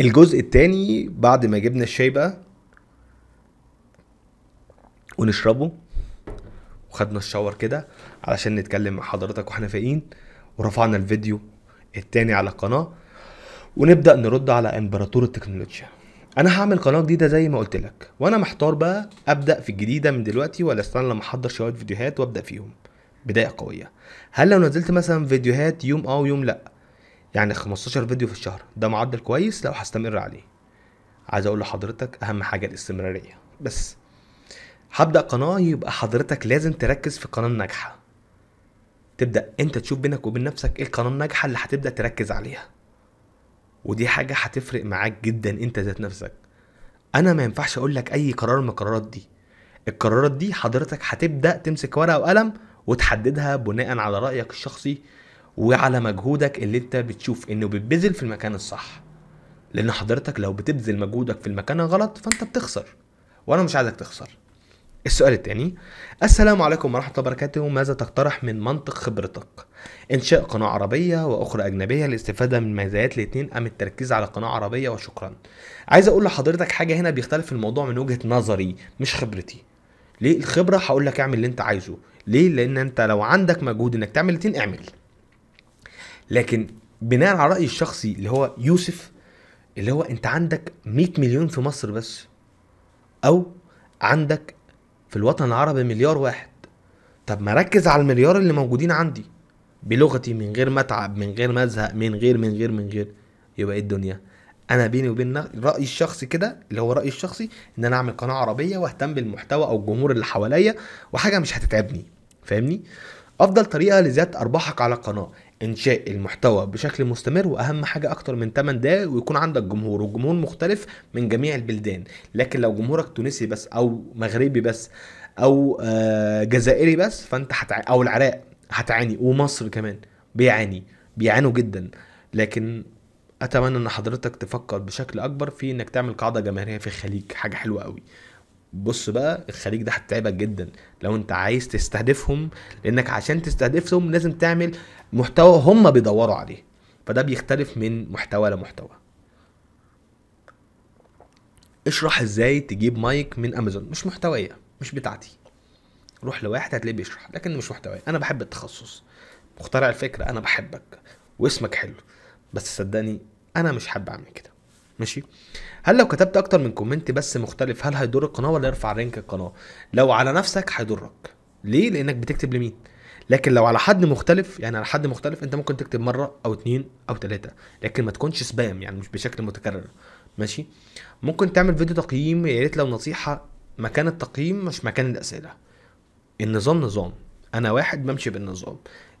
الجزء التاني بعد ما جبنا الشاي بقى ونشربه وخدنا الشاور كده علشان نتكلم مع حضرتك واحنا فايقين ورفعنا الفيديو التاني على القناه ونبدا نرد على امبراطور التكنولوجيا انا هعمل قناه جديده زي ما قلت لك وانا محتار بقى ابدا في الجديده من دلوقتي ولا استنى لما احضر شويه فيديوهات وابدا فيهم بدايه قويه هل لو نزلت مثلا فيديوهات يوم اه ويوم لا يعني 15 فيديو في الشهر ده معدل كويس لو هستمر عليه عايز اقول لحضرتك اهم حاجه الاستمراريه بس هبدا قناه يبقى حضرتك لازم تركز في القناه الناجحه تبدا انت تشوف بينك وبين نفسك ايه القناه الناجحه اللي هتبدا تركز عليها ودي حاجه هتفرق معاك جدا انت ذات نفسك انا ما ينفعش اقول لك اي قرار من القرارات دي القرارات دي حضرتك هتبدا تمسك ورقه وقلم وتحددها بناء على رايك الشخصي وعلى مجهودك اللي انت بتشوف انه بتبذل في المكان الصح لان حضرتك لو بتبذل مجهودك في المكان الغلط فانت بتخسر وانا مش عايزك تخسر السؤال التاني السلام عليكم ورحمة الله وبركاته ماذا تقترح من منطق خبرتك إنشاء قناة عربية وأخرى أجنبية للاستفادة من مزايات الاتنين أم التركيز على قناة عربية وشكرا عايز أقول لحضرتك حاجة هنا بيختلف الموضوع من وجهة نظري مش خبرتي ليه الخبرة هقول لك اعمل اللي انت عايزه ليه لان انت لو عندك مجهود انك تعمل الاتنين اعمل لكن بناء على رايي الشخصي اللي هو يوسف اللي هو انت عندك 100 مليون في مصر بس او عندك في الوطن العربي مليار واحد طب ما ركز على المليار اللي موجودين عندي بلغتي من غير ما اتعب من غير ما ازهق من غير من غير من غير يبقى ايه الدنيا انا بيني وبين رايي الشخصي كده اللي هو رايي الشخصي ان انا اعمل قناه عربيه واهتم بالمحتوى او الجمهور اللي حواليا وحاجه مش هتتعبني فاهمني افضل طريقه لزياده ارباحك على القناه انشاء المحتوى بشكل مستمر واهم حاجه اكتر من 8 دقايق ويكون عندك جمهور والجمهور مختلف من جميع البلدان لكن لو جمهورك تونسي بس او مغربي بس او آه، جزائري بس فانت هتع... او العراق هتعاني ومصر كمان بيعاني بيعانوا جدا لكن اتمنى ان حضرتك تفكر بشكل اكبر في انك تعمل قاعده جماهيريه في الخليج حاجه حلوه قوي بص بقى الخليج ده هتتعبك جدا لو انت عايز تستهدفهم لانك عشان تستهدفهم لازم تعمل محتوى هم بيدوروا عليه فده بيختلف من محتوى لمحتوى اشرح ازاي تجيب مايك من امازون مش محتويه مش بتاعتي روح لواحد هتلاقيه بيشرح لكن مش محتويه انا بحب التخصص مخترع الفكره انا بحبك واسمك حلو بس صدقني انا مش حابب اعمل كده ماشي هل لو كتبت اكتر من كومنت بس مختلف هل هيضر القناه ولا يرفع رانك القناه لو على نفسك هيضرك ليه لانك بتكتب لمين لكن لو على حد مختلف يعني على حد مختلف انت ممكن تكتب مره او اتنين او تلاته لكن ما تكونش سبام يعني مش بشكل متكرر ماشي ممكن تعمل فيديو تقييم يا ريت لو نصيحه مكان التقييم مش مكان الاسئله النظام نظام انا واحد بمشي بالنظام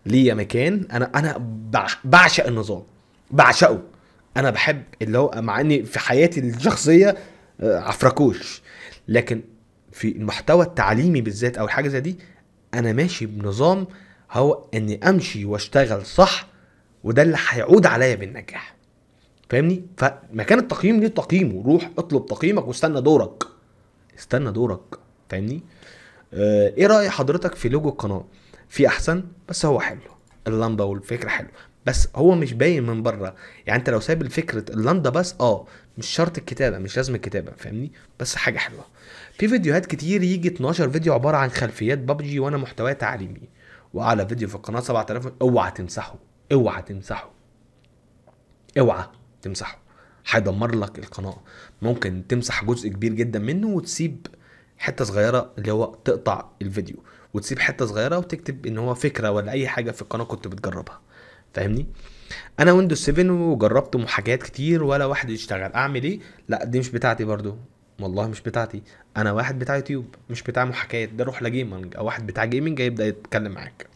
ليا مكان انا انا بعشق النظام بعشقه انا بحب اللي هو مع اني في حياتي الشخصيه آه، عفركوش لكن في المحتوى التعليمي بالذات او حاجه زي دي انا ماشي بنظام هو اني امشي واشتغل صح وده اللي هيعود عليا بالنجاح فاهمني فمكان التقييم ليه تقييمه روح اطلب تقييمك واستنى دورك استنى دورك فاهمني آه، ايه راي حضرتك في لوجو القناه في احسن بس هو حلو اللمبه والفكره حلو بس هو مش باين من بره يعني انت لو سايب الفكره اللندا بس اه مش شرط الكتابه مش لازم الكتابه فاهمني بس حاجه حلوه في فيديوهات كتير يجي 12 فيديو عباره عن خلفيات بابجي وانا محتوى تعليمي واعلى فيديو في القناه 7000 اوعى تمسحه اوعى تمسحه اوعى تمسحه هيدمر لك القناه ممكن تمسح جزء كبير جدا منه وتسيب حته صغيره اللي هو تقطع الفيديو وتسيب حته صغيره وتكتب ان هو فكره ولا اي حاجه في القناه كنت بتجربها فاهمني انا ويندوز 7 وجربت حاجات كتير ولا واحد يشتغل اعمل ايه لا دي مش بتاعتي برضو والله مش بتاعتي انا واحد بتاع يوتيوب مش بتاع محاكيات ده روح لجيمنج او واحد بتاع جيمنج هيبدا يتكلم معاك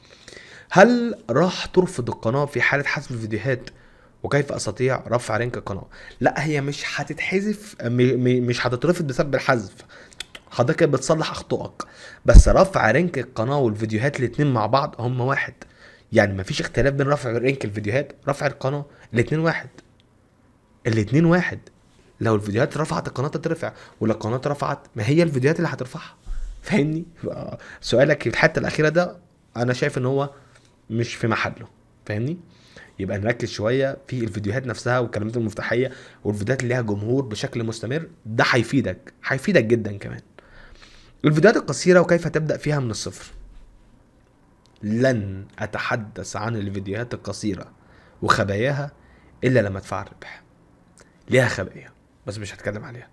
هل راح ترفض القناه في حاله حذف الفيديوهات وكيف استطيع رفع رينك القناه لا هي مش هتتحذف مش هتترفض بسبب الحذف حضرتك بتصلح اخطائك بس رفع رينك القناه والفيديوهات الاتنين مع بعض هم واحد يعني مفيش اختلاف بين رفع رينك الفيديوهات رفع القناه الاثنين واحد الاثنين واحد لو الفيديوهات رفعت القناه تترفع ولو القناه رفعت ما هي الفيديوهات اللي هترفعها فاهمني سؤالك الحته الاخيره ده انا شايف ان هو مش في محله فاهمني يبقى نركز شويه في الفيديوهات نفسها والكلمات المفتاحيه والفيديوهات اللي ليها جمهور بشكل مستمر ده هيفيدك هيفيدك جدا كمان الفيديوهات القصيره وكيف تبدا فيها من الصفر لن أتحدث عن الفيديوهات القصيرة وخباياها إلا لما أدفع الربح ليها خبايا بس مش هتكلم عليها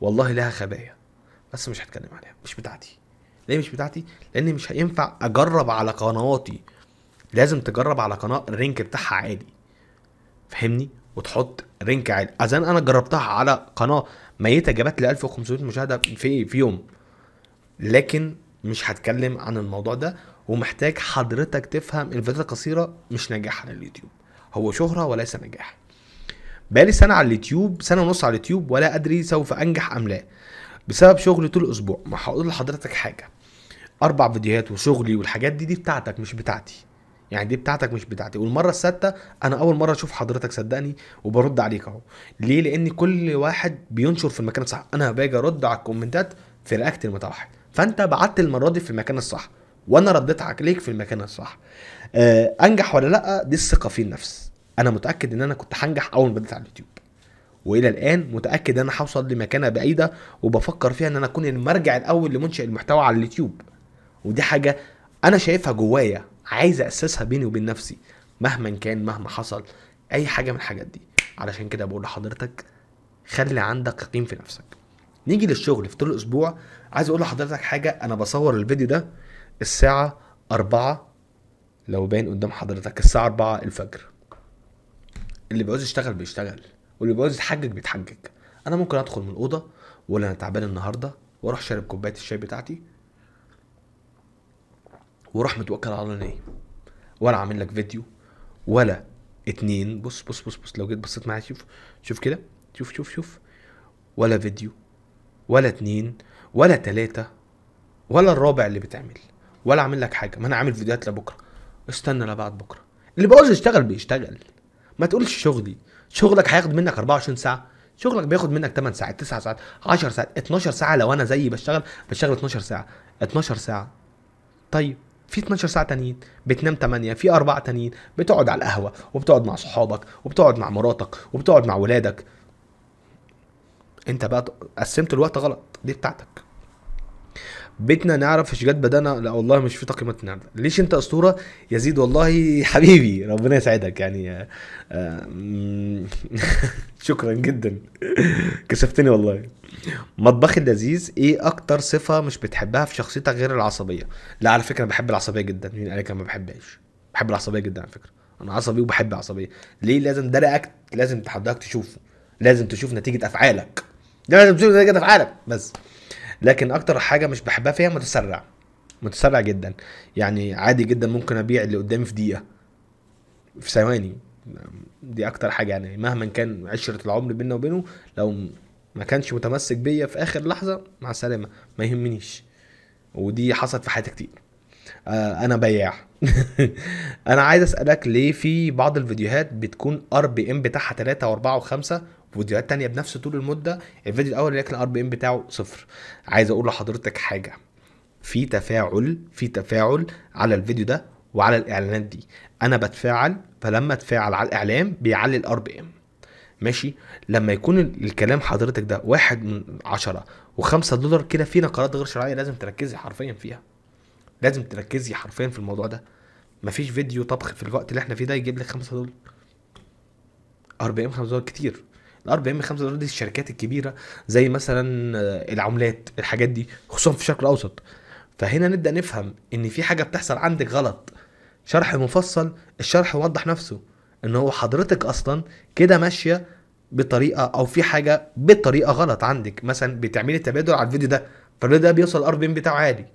والله لها خبايا بس مش هتكلم عليها مش بتاعتي ليه مش بتاعتي لان مش هينفع اجرب على قنواتي لازم تجرب على قناه الرينك بتاعها عالي فهمني وتحط رينك عالي اذن انا جربتها على قناه ميته جابت لي 1500 مشاهده في في يوم لكن مش هتكلم عن الموضوع ده ومحتاج حضرتك تفهم الفيديوهات القصيره مش نجاح على اليوتيوب هو شهره وليس نجاح بقالي سنه على اليوتيوب سنه ونص على اليوتيوب ولا ادري سوف انجح ام لا بسبب شغلي طول الاسبوع ما هقول لحضرتك حاجه اربع فيديوهات وشغلي والحاجات دي دي بتاعتك مش بتاعتي يعني دي بتاعتك مش بتاعتي والمره السادسه انا اول مره اشوف حضرتك صدقني وبرد عليك اهو ليه لان كل واحد بينشر في المكان الصح انا باجي ارد على الكومنتات في رياكت المتوحد فانت بعت المره دي في المكان الصح وانا رديت عليك في المكان الصح آه انجح ولا لا دي الثقه في النفس انا متاكد ان انا كنت هنجح اول ما بدات على اليوتيوب والى الان متاكد ان انا هوصل لمكانه بعيده وبفكر فيها ان انا اكون المرجع الاول لمنشئ المحتوى على اليوتيوب ودي حاجه انا شايفها جوايا عايز اسسها بيني وبين نفسي مهما كان مهما حصل اي حاجه من الحاجات دي علشان كده بقول لحضرتك خلي عندك يقين في نفسك نيجي للشغل في طول الاسبوع عايز اقول لحضرتك حاجه انا بصور الفيديو ده الساعة أربعة لو باين قدام حضرتك الساعة أربعة الفجر اللي بيعوز يشتغل بيشتغل واللي بيعوز يتحجج بيتحجج أنا ممكن أدخل من الأوضة ولا أنا تعبان النهاردة وأروح شارب كوباية الشاي بتاعتي وأروح متوكل على الله إيه ولا عامل لك فيديو ولا اتنين بص بص بص بص لو جيت بصيت معايا شوف شوف كده شوف شوف شوف ولا فيديو ولا اتنين ولا تلاتة ولا الرابع اللي بتعمل ولا اعمل لك حاجه ما انا عامل فيديوهات لبكره استنى لبعد بكره اللي بيعوز يشتغل بيشتغل ما تقولش شغلي شغلك هياخد منك 24 ساعه شغلك بياخد منك 8 ساعات 9 ساعات 10 ساعات 12 ساعه لو انا زيي بشتغل بشتغل 12 ساعه 12 ساعه طيب في 12 ساعه تانيين بتنام 8 في 4 تانيين بتقعد على القهوه وبتقعد مع صحابك وبتقعد مع مراتك وبتقعد مع ولادك انت بقى قسمت الوقت غلط دي بتاعتك بيتنا نعرف ايش قد بدانا لا والله مش في تقييمات النهارده ليش انت اسطوره يزيد والله حبيبي ربنا يسعدك يعني آه، شكرا جدا كسفتني والله مطبخي اللذيذ ايه اكتر صفه مش بتحبها في شخصيتك غير العصبيه لا على فكره بحب العصبيه جدا مين يعني قال لك انا ما بحبهاش بحب العصبيه جدا على فكره انا عصبي وبحب العصبيه ليه لازم ده رياكت لازم حضرتك تشوفه لازم تشوف نتيجه افعالك لازم تشوف نتيجه افعالك بس لكن اكتر حاجه مش بحبها فيها متسرع متسرع جدا يعني عادي جدا ممكن ابيع اللي قدامي في دقيقه في ثواني دي اكتر حاجه يعني مهما كان عشره العمر بيننا وبينه لو ما كانش متمسك بيا في اخر لحظه مع السلامه ما يهمنيش ودي حصلت في حياتي كتير آه انا بياع انا عايز اسالك ليه في بعض الفيديوهات بتكون ار بي ام بتاعها 3 و4 و5 وفيديوهات تانية بنفس طول المده الفيديو الاول اللي الار بي ام بتاعه صفر عايز اقول لحضرتك حاجه في تفاعل في تفاعل على الفيديو ده وعلى الاعلانات دي انا بتفاعل فلما اتفاعل على الاعلان بيعلي الار بي ام ماشي لما يكون الكلام حضرتك ده واحد من عشرة وخمسة دولار كده في نقرات غير شرعية لازم تركزي حرفيا فيها لازم تركزي حرفيا في الموضوع ده مفيش فيديو طبخ في الوقت اللي احنا فيه ده يجيب لك خمسة دولار 40 5 دولار كتير الار ام 5 دولار دي الشركات الكبيره زي مثلا آه، العملات الحاجات دي خصوصا في الشرق الاوسط فهنا نبدا نفهم ان في حاجه بتحصل عندك غلط شرح مفصل الشرح يوضح نفسه ان هو حضرتك اصلا كده ماشيه بطريقه او في حاجه بطريقه غلط عندك مثلا بتعملي تبادل على الفيديو ده فالفيديو ده بيوصل الار بي ام بتاعه عالي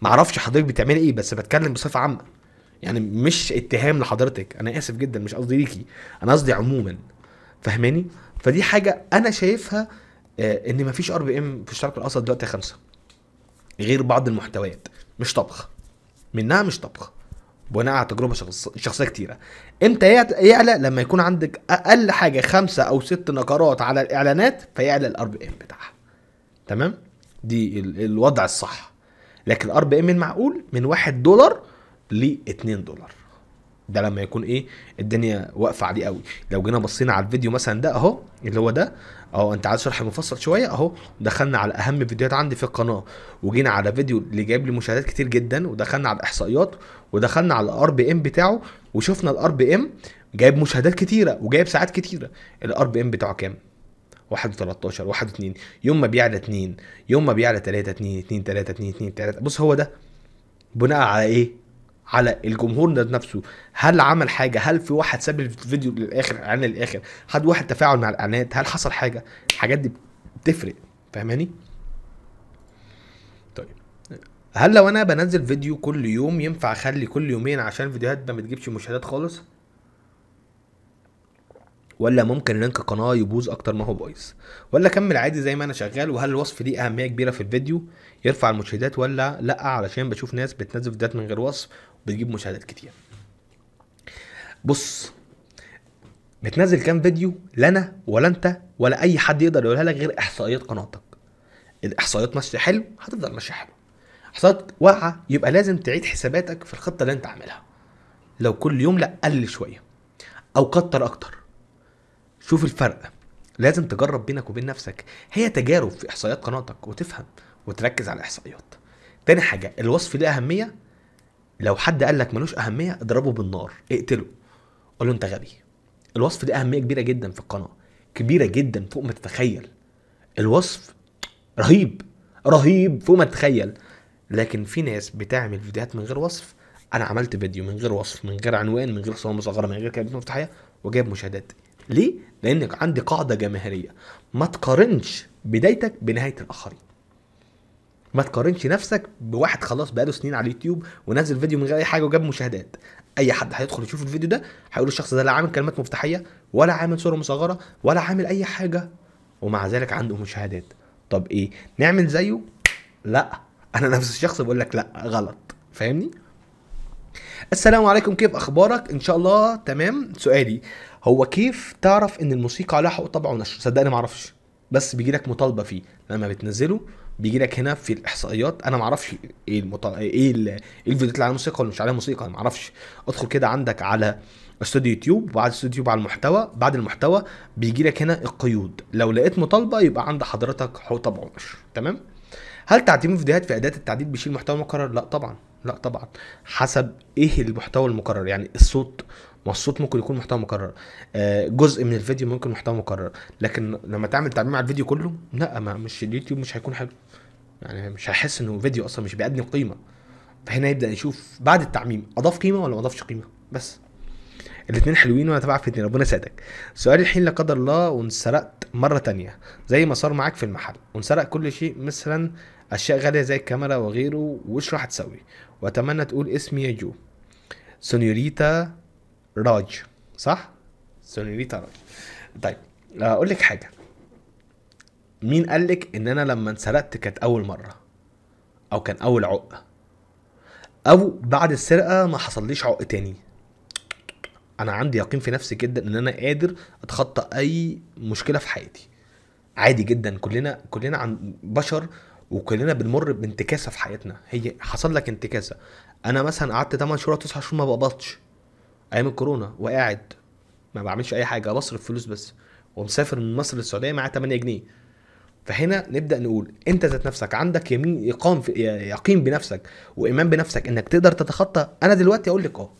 معرفش حضرتك بتعملي ايه بس بتكلم بصفه عامه يعني مش اتهام لحضرتك انا اسف جدا مش قصدي ليكي انا قصدي عموما فاهماني فدي حاجه انا شايفها آه، ان مفيش ار بي ام في الشرق الاوسط دلوقتي خمسه غير بعض المحتويات مش طبخ منها مش طبخ بناء على تجربه شخصيه كتيره امتى يعلى لما يكون عندك اقل حاجه خمسة او ست نقرات على الاعلانات فيعلى الار بي ام بتاعها تمام دي الوضع الصح لكن الار بي ام المعقول من 1 دولار ل 2 دولار ده لما يكون ايه الدنيا واقفه عليه قوي لو جينا بصينا على الفيديو مثلا ده اهو اللي هو ده اهو انت عايز شرح مفصل شويه اهو دخلنا على اهم فيديوهات عندي في القناه وجينا على فيديو اللي جايب لي مشاهدات كتير جدا ودخلنا على الاحصائيات ودخلنا على الار بي ام بتاعه وشفنا الار بي ام جايب مشاهدات كتيره وجايب ساعات كتيره الار بي ام بتاعه كام 1 و13 1 و2 يوم ما بيعلى 2 يوم ما بيعلى 3 2 2 3 2 2 3 بص هو ده بناء على ايه على الجمهور ده نفسه هل عمل حاجه هل في واحد ساب الفيديو للاخر عن الاخر حد واحد تفاعل مع الاعلانات هل حصل حاجه الحاجات دي بتفرق فاهماني طيب هل لو انا بنزل فيديو كل يوم ينفع اخلي كل يومين عشان الفيديوهات ما بتجيبش مشاهدات خالص ولا ممكن لينك قناه يبوظ اكتر ما هو بايظ ولا اكمل عادي زي ما انا شغال وهل الوصف ليه اهميه كبيره في الفيديو يرفع المشاهدات ولا لا علشان بشوف ناس بتنزل فيديوهات من غير وصف بتجيب مشاهدات كتير بص بتنزل كام فيديو لا انا ولا انت ولا اي حد يقدر يقولها لك غير احصائيات قناتك الاحصائيات ماشيه حلو هتفضل ماشيه حلو احصائيات واقعه يبقى لازم تعيد حساباتك في الخطه اللي انت عاملها لو كل يوم لا قل شويه او كتر اكتر شوف الفرق لازم تجرب بينك وبين نفسك هي تجارب في احصائيات قناتك وتفهم وتركز على الاحصائيات تاني حاجه الوصف ليه اهميه لو حد قال لك ملوش اهميه اضربه بالنار اقتله قول له انت غبي الوصف ده اهميه كبيره جدا في القناه كبيره جدا فوق ما تتخيل الوصف رهيب رهيب فوق ما تتخيل لكن في ناس بتعمل فيديوهات من غير وصف انا عملت فيديو من غير وصف من غير عنوان من غير صور مصغره من غير كلمات مفتاحيه وجايب مشاهدات ليه لان عندي قاعده جماهيريه ما تقارنش بدايتك بنهايه الاخرين ما تقارنش نفسك بواحد خلاص بقاله سنين على اليوتيوب ونزل فيديو من غير اي حاجه وجاب مشاهدات اي حد هيدخل يشوف الفيديو ده هيقول الشخص ده لا عامل كلمات مفتاحيه ولا عامل صوره مصغره ولا عامل اي حاجه ومع ذلك عنده مشاهدات طب ايه نعمل زيه لا انا نفس الشخص بقول لك لا غلط فاهمني السلام عليكم كيف اخبارك ان شاء الله تمام سؤالي هو كيف تعرف ان الموسيقى عليها حقوق طبع ونشر صدقني ما اعرفش بس بيجي لك مطالبه فيه لما بتنزله بيجي لك هنا في الاحصائيات انا ما اعرفش ايه المط... ايه ال... إيه الفيديوهات اللي عليها موسيقى ولا مش عليها موسيقى ما اعرفش ادخل كده عندك على استوديو يوتيوب وبعد استوديو يوتيوب على المحتوى بعد المحتوى بيجي لك هنا القيود لو لقيت مطالبه يبقى عند حضرتك حقوق عمر تمام هل تعديل الفيديوهات في اداه التعديل بيشيل محتوى مكرر لا طبعا لا طبعا حسب ايه المحتوى المكرر يعني الصوت ما الصوت ممكن يكون محتوى مكرر آه، جزء من الفيديو ممكن محتوى مكرر لكن لما تعمل تعميم على الفيديو كله لا ما مش اليوتيوب مش هيكون حلو يعني مش هيحس انه فيديو اصلا مش بيقدم قيمه فهنا يبدا يشوف بعد التعميم اضاف قيمه ولا ما اضافش قيمه بس الاثنين حلوين وانا تبعك في الاثنين ربنا يسعدك سؤال الحين لا قدر الله وانسرقت مره تانية زي ما صار معاك في المحل وانسرق كل شيء مثلا اشياء غاليه زي الكاميرا وغيره وايش راح تسوي واتمنى تقول اسمي يا جو سونيوريتا راج صح؟ سونيوريتا راج طيب اقول لك حاجه مين قال لك ان انا لما انسرقت كانت اول مره او كان اول عق او بعد السرقه ما حصليش عق تاني انا عندي يقين في نفسي جدا ان انا قادر اتخطى اي مشكله في حياتي عادي جدا كلنا كلنا عن بشر وكلنا بنمر بانتكاسه في حياتنا هي حصل لك انتكاسه انا مثلا قعدت 8 شهور 9 شهور ما بقبضش ايام الكورونا وقاعد ما بعملش اي حاجه بصرف فلوس بس ومسافر من مصر للسعوديه معاه 8 جنيه فهنا نبدا نقول انت ذات نفسك عندك يمين يقام في يقين بنفسك وايمان بنفسك انك تقدر تتخطى انا دلوقتي اقول لك اه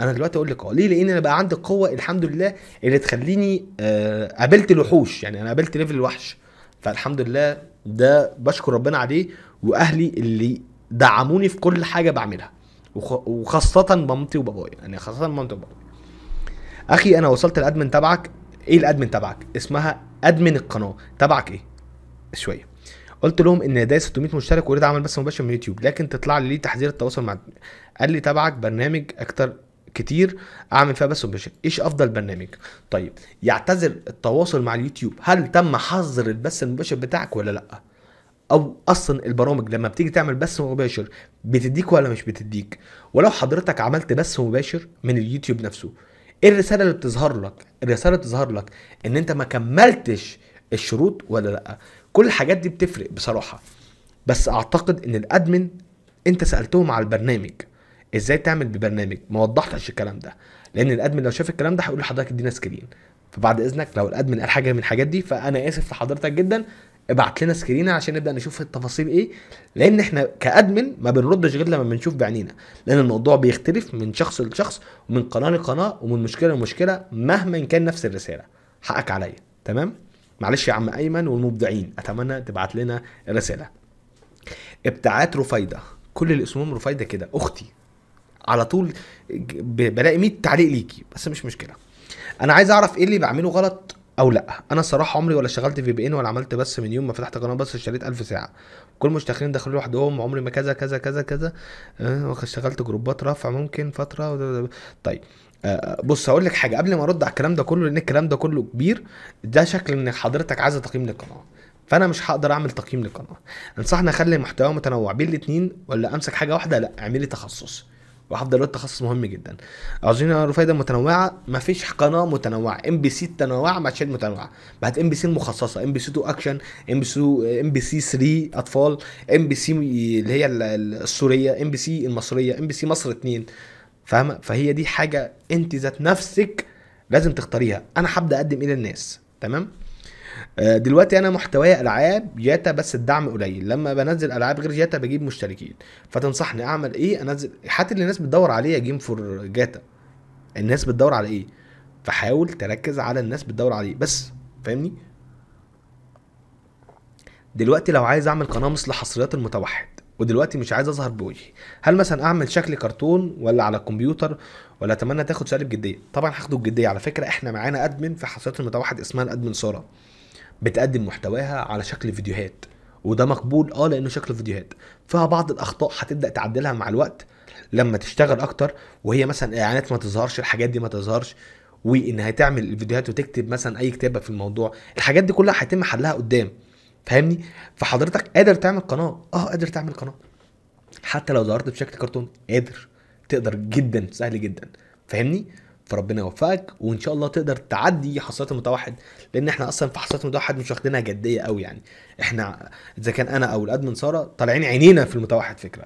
انا دلوقتي اقول لك اه ليه لان انا بقى عندي القوه الحمد لله اللي تخليني آه قابلت الوحوش يعني انا قابلت ليفل الوحش فالحمد لله ده بشكر ربنا عليه واهلي اللي دعموني في كل حاجه بعملها وخاصه مامتي وبابايا يعني خاصه مامتي وبابايا اخي انا وصلت الادمن تبعك ايه الادمن تبعك اسمها ادمن القناه تبعك ايه شويه قلت لهم ان ده 600 مشترك واريد اعمل بث مباشر من اليوتيوب لكن تطلع لي تحذير التواصل مع قال لي تبعك برنامج اكتر كتير اعمل فيها بث مباشر ايش افضل برنامج طيب يعتذر التواصل مع اليوتيوب هل تم حظر البث المباشر بتاعك ولا لا او اصلا البرامج لما بتيجي تعمل بث مباشر بتديك ولا مش بتديك ولو حضرتك عملت بث مباشر من اليوتيوب نفسه ايه الرساله اللي بتظهر لك الرساله اللي بتظهر لك ان انت ما كملتش الشروط ولا لا كل الحاجات دي بتفرق بصراحه بس اعتقد ان الادمن انت سالتهم على البرنامج ازاي تعمل ببرنامج ما وضحتش الكلام ده لان الادمن لو شاف الكلام ده هيقول لحضرتك ادينا سكرين فبعد اذنك لو الادمن قال حاجه من الحاجات دي فانا اسف لحضرتك جدا ابعت لنا سكرين عشان نبدا نشوف التفاصيل ايه لان احنا كادمن ما بنردش غير لما بنشوف بعينينا لان الموضوع بيختلف من شخص لشخص ومن قناه لقناه ومن مشكله لمشكله مهما كان نفس الرساله حقك عليا تمام معلش يا عم ايمن والمبدعين اتمنى تبعت لنا الرساله ابتعات رفيده كل اللي اسمهم كده اختي على طول بلاقي 100 تعليق ليكي بس مش مشكله انا عايز اعرف ايه اللي بعمله غلط او لا انا صراحه عمري ولا اشتغلت في بي ان ولا عملت بس من يوم ما فتحت قناه بس اشتريت 1000 ساعه كل مشتغلين دخلوا لوحدهم عمري ما كذا كذا كذا كذا أه اشتغلت جروبات رفع ممكن فتره وده وده. طيب أه،, أه بص هقول لك حاجه قبل ما ارد على الكلام ده كله لان الكلام ده كله كبير ده شكل ان حضرتك عايزه تقييم للقناه فانا مش هقدر اعمل تقييم للقناه انصحني اخلي محتوى متنوع بين الاثنين ولا امسك حاجه واحده لا اعملي تخصص وحفظ الولاد تخصص مهم جدا عاوزين يعرفوا فايده متنوعه فيش قناه متنوعه ام بي سي التنوع ما عادش متنوعه بقت ام بي سي المخصصه ام بي سي 2 اكشن ام بي سي ام بي سي 3 اطفال ام بي سي اللي هي السوريه ام بي سي المصريه ام بي سي مصر 2 فاهمه فهي دي حاجه انت ذات نفسك لازم تختاريها انا هبدا اقدم ايه للناس تمام آه، دلوقتي انا محتوايا العاب جاتا بس الدعم قليل لما بنزل العاب غير جاتا بجيب مشتركين فتنصحني اعمل ايه انزل حتى اللي الناس بتدور عليه جيم فور جاتا الناس بتدور على ايه فحاول تركز على الناس بتدور عليه إيه. بس فاهمني دلوقتي لو عايز اعمل قناه مثل حصريات المتوحد ودلوقتي مش عايز اظهر بوجهي هل مثلا اعمل شكل كرتون ولا على الكمبيوتر ولا اتمنى تاخد سؤالي بجديه طبعا هاخده بجديه على فكره احنا معانا ادمن في حصريات المتوحد اسمها الادمن ساره بتقدم محتواها على شكل فيديوهات وده مقبول اه لانه شكل فيديوهات فيها بعض الاخطاء هتبدا تعدلها مع الوقت لما تشتغل اكتر وهي مثلا اعلانات ما تظهرش الحاجات دي ما تظهرش وانها تعمل الفيديوهات وتكتب مثلا اي كتابه في الموضوع الحاجات دي كلها هيتم حلها قدام فاهمني فحضرتك قادر تعمل قناه اه قادر تعمل قناه حتى لو ظهرت بشكل كرتون قادر تقدر جدا سهل جدا فاهمني فربنا يوفقك وان شاء الله تقدر تعدي حصلات المتوحد لان احنا اصلا في حصلات المتوحد مش واخدينها جديه قوي يعني احنا اذا كان انا او الادمن ساره طالعين عينينا في المتوحد فكره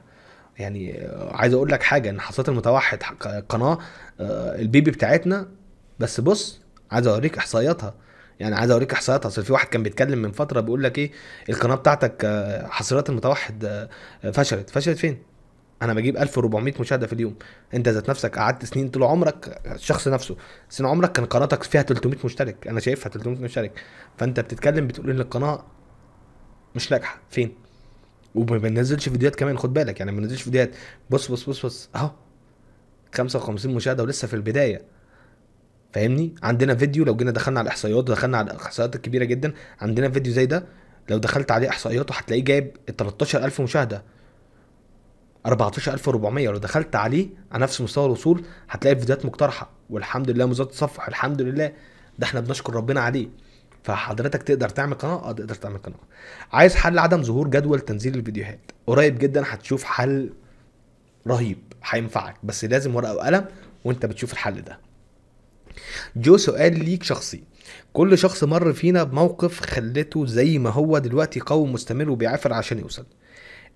يعني عايز اقول لك حاجه ان حصلات المتوحد قناه آه، البيبي بتاعتنا بس بص عايز اوريك احصائياتها يعني عايز اوريك احصائياتها اصل في واحد كان بيتكلم من فتره بيقول لك ايه القناه بتاعتك آه، حصريات المتوحد آه، فشلت فشلت فين انا بجيب 1400 مشاهده في اليوم انت ذات نفسك قعدت سنين طول عمرك الشخص نفسه سنين عمرك كان قناتك فيها 300 مشترك انا شايفها 300 مشترك فانت بتتكلم بتقول ان القناه مش ناجحه فين وما بنزلش فيديوهات كمان خد بالك يعني ما بنزلش فيديوهات بص بص بص بص اهو 55 مشاهده ولسه في البدايه فاهمني عندنا فيديو لو جينا دخلنا على الاحصائيات ودخلنا على الاحصائيات الكبيره جدا عندنا فيديو زي ده لو دخلت عليه احصائياته هتلاقيه جايب 13000 مشاهده 14400 لو دخلت عليه على نفس مستوى الوصول هتلاقي فيديوهات مقترحه والحمد لله مزاد تصفح الحمد لله ده احنا بنشكر ربنا عليه فحضرتك تقدر تعمل قناه اه تقدر تعمل قناه عايز حل عدم ظهور جدول تنزيل الفيديوهات قريب جدا هتشوف حل رهيب هينفعك بس لازم ورقه وقلم وانت بتشوف الحل ده جو سؤال ليك شخصي كل شخص مر فينا بموقف خلته زي ما هو دلوقتي قوي مستمر وبيعافر عشان يوصل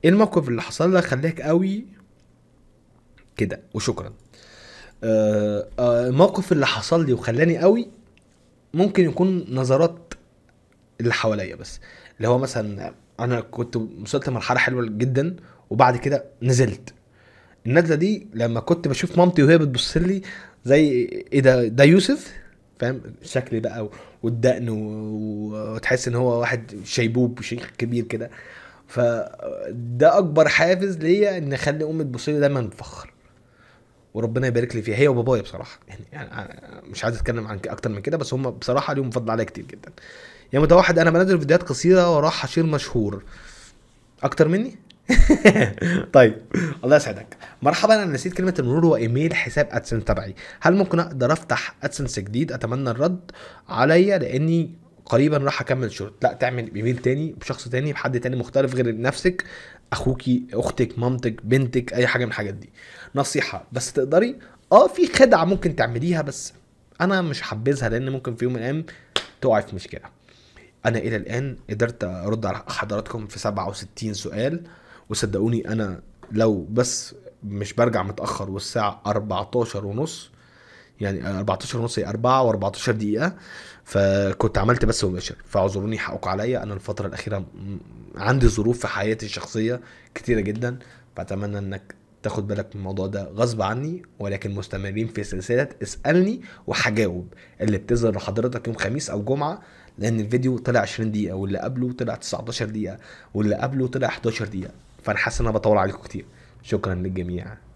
ايه الموقف اللي حصل لك خلاك قوي كده وشكرا آه، آه، الموقف اللي حصل لي وخلاني قوي ممكن يكون نظرات اللي حواليا بس اللي هو مثلا انا كنت وصلت لمرحله حلوه جدا وبعد كده نزلت النزله دي لما كنت بشوف مامتي وهي بتبص لي زي ايه ده ده يوسف فاهم شكلي بقى والدقن وتحس ان هو واحد شيبوب وشيخ كبير كده فده اكبر حافز ليا ان اخلي امي تبص لي دايما بفخر وربنا يبارك لي فيها هي وبابايا بصراحه يعني, يعني مش عايز اتكلم عن اكتر من كده بس هم بصراحه ليهم فضل عليا كتير جدا يا متوحد انا بنزل فيديوهات قصيره وراح اشير مشهور اكتر مني طيب الله يسعدك مرحبا انا نسيت كلمه المرور وايميل حساب ادسنس تبعي هل ممكن اقدر افتح ادسنس جديد اتمنى الرد عليا لاني قريبا راح اكمل شورت لا تعمل ايميل تاني بشخص تاني بحد تاني مختلف غير نفسك اخوكي اختك مامتك بنتك اي حاجه من الحاجات دي نصيحه بس تقدري اه في خدعه ممكن تعمليها بس انا مش حبذها لان ممكن في يوم من الايام تقعي في مشكله انا الى الان قدرت ارد على حضراتكم في 67 سؤال وصدقوني انا لو بس مش برجع متاخر والساعه 14 ونص يعني 14 ونص هي 4 و14 دقيقه فكنت عملت بث مباشر فاعذروني حقكم عليا انا الفتره الاخيره عندي ظروف في حياتي الشخصيه كتيره جدا فاتمنى انك تاخد بالك من الموضوع ده غصب عني ولكن مستمرين في سلسله اسالني وهجاوب اللي بتظهر لحضرتك يوم خميس او جمعه لان الفيديو طلع 20 دقيقه واللي قبله طلع 19 دقيقه واللي قبله طلع 11 دقيقه فانا حاسس ان انا بطول عليكم كتير شكرا للجميع